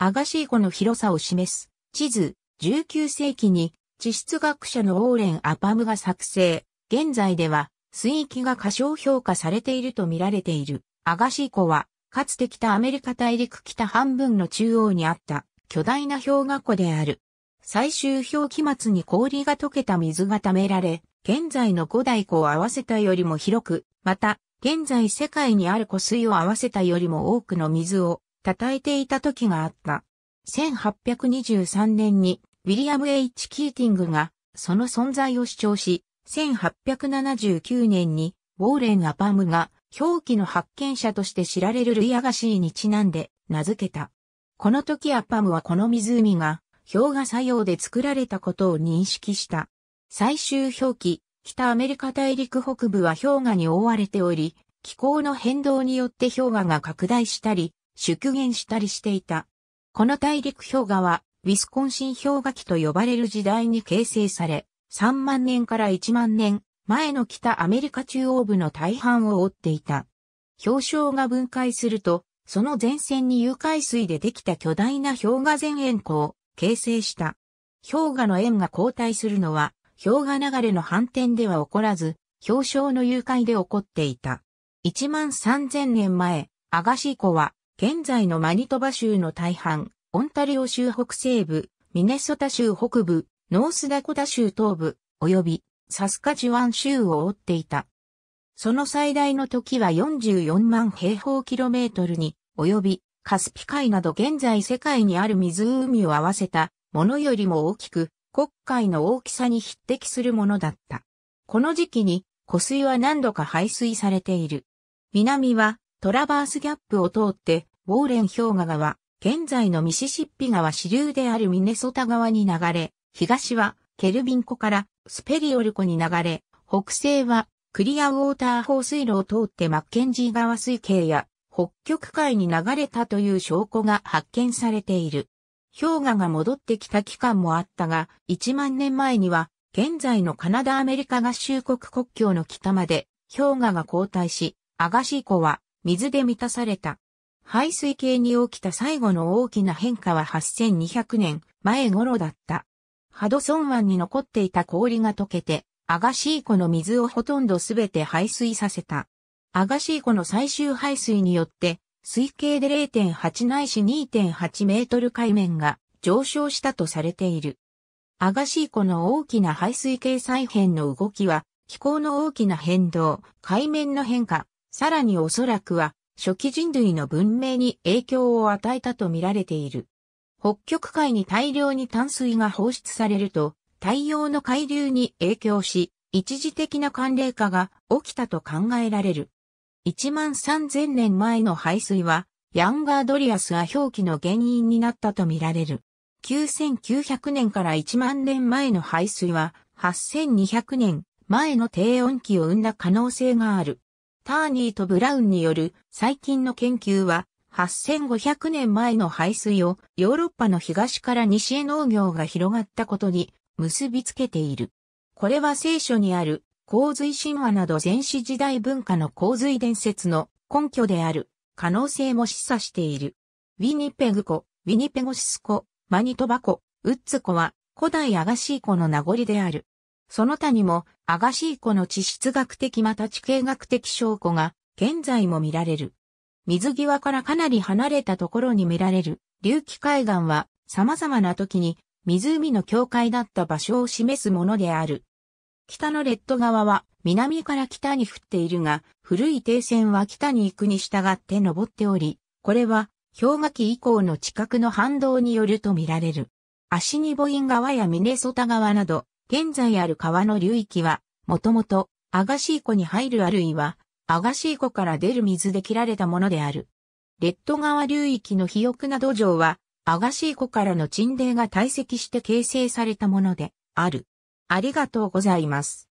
アガシー湖の広さを示す地図、19世紀に地質学者のオーレン・アパムが作成。現在では水域が過小評価されていると見られている。アガシー湖は、かつて北アメリカ大陸北半分の中央にあった巨大な氷河湖である。最終氷期末に氷が溶けた水が溜められ、現在の五大湖を合わせたよりも広く、また、現在世界にある湖水を合わせたよりも多くの水を称えていた時があった。1823年にウィリアム・ H・ キーティングがその存在を主張し、1879年にウォーレン・アパムが表記の発見者として知られるルイアガシーにちなんで名付けた。この時アパムはこの湖が氷河作用で作られたことを認識した。最終表記、北アメリカ大陸北部は氷河に覆われており、気候の変動によって氷河が拡大したり、縮減したりしていた。この大陸氷河は、ウィスコンシン氷河期と呼ばれる時代に形成され、3万年から1万年前の北アメリカ中央部の大半を覆っていた。氷床が分解すると、その前線に融解水でできた巨大な氷河前円弧を形成した。氷河の円が後退するのは、氷河流れの反転では起こらず、氷床の融解で起こっていた。1万3000年前、アガシ湖は現在のマニトバ州の大半、オンタリオ州北西部、ミネソタ州北部、ノースダコタ州東部、及びサスカジュワン州を覆っていた。その最大の時は44万平方キロメートルに、及びカスピ海など現在世界にある湖を合わせたものよりも大きく、国海の大きさに匹敵するものだった。この時期に湖水は何度か排水されている。南はトラバースギャップを通って、ウォーレン氷河川、現在のミシシッピ川支流であるミネソタ川に流れ、東はケルビン湖からスペリオル湖に流れ、北西はクリアウォーター放水路を通ってマッケンジー川水系や北極海に流れたという証拠が発見されている。氷河が戻ってきた期間もあったが、1万年前には現在のカナダアメリカ合衆国国境の北まで氷河が後退し、アガシー湖は水で満たされた。排水系に起きた最後の大きな変化は8200年前頃だった。ハドソン湾に残っていた氷が溶けて、アガシー湖の水をほとんどすべて排水させた。アガシー湖の最終排水によって、水系で0.8ないし2.8メートル海面が上昇したとされている。アガシー湖の大きな排水系再編の動きは、気候の大きな変動、海面の変化、さらにおそらくは、初期人類の文明に影響を与えたと見られている。北極海に大量に淡水が放出されると、太陽の海流に影響し、一時的な寒冷化が起きたと考えられる。1万3000年前の排水は、ヤンガードリアスが表記の原因になったと見られる。9900年から1万年前の排水は、8200年前の低温期を生んだ可能性がある。ターニーとブラウンによる最近の研究は、8500年前の排水をヨーロッパの東から西へ農業が広がったことに結びつけている。これは聖書にある洪水神話など前史時代文化の洪水伝説の根拠である可能性も示唆している。ウィニペグ湖、ウィニペゴシス湖、マニトバ湖、ウッツ湖は古代アガシー湖の名残である。その他にも、アガシーコの地質学的また地形学的証拠が、現在も見られる。水際からかなり離れたところに見られる、隆起海岸は、様々な時に、湖の境界だった場所を示すものである。北のレッド川は、南から北に降っているが、古い停線は北に行くに従って登っており、これは、氷河期以降の地殻の反動によると見られる。アシニボイン川やミネソタ川など、現在ある川の流域は、もともと、アガシー湖に入るあるいは、アガシー湖から出る水で切られたものである。レッド川流域の肥沃な土壌は、アガシー湖からの沈泥が堆積して形成されたものである。ありがとうございます。